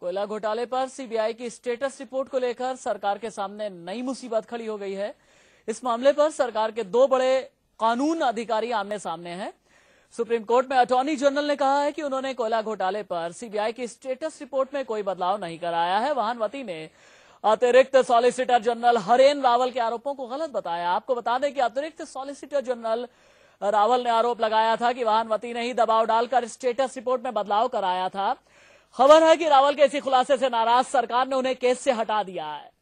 कोयला घोटाले पर सीबीआई की स्टेटस रिपोर्ट को लेकर सरकार के सामने नई मुसीबत खड़ी हो गई है इस मामले पर सरकार के दो बड़े कानून अधिकारी आमने सामने हैं सुप्रीम कोर्ट में अटॉर्नी जनरल ने कहा है कि उन्होंने कोयला घोटाले पर सीबीआई की स्टेटस रिपोर्ट में कोई बदलाव नहीं कराया है वाहनवती ने अतिरिक्त सॉलिसिटर जनरल हरेन रावल के आरोपों को गलत बताया आपको बता दें कि अतिरिक्त सॉलिसिटर जनरल रावल ने आरोप लगाया था कि वाहनवती ने ही दबाव डालकर स्टेटस रिपोर्ट में बदलाव कराया था खबर है कि रावल के इसी खुलासे से नाराज सरकार ने उन्हें केस से हटा दिया है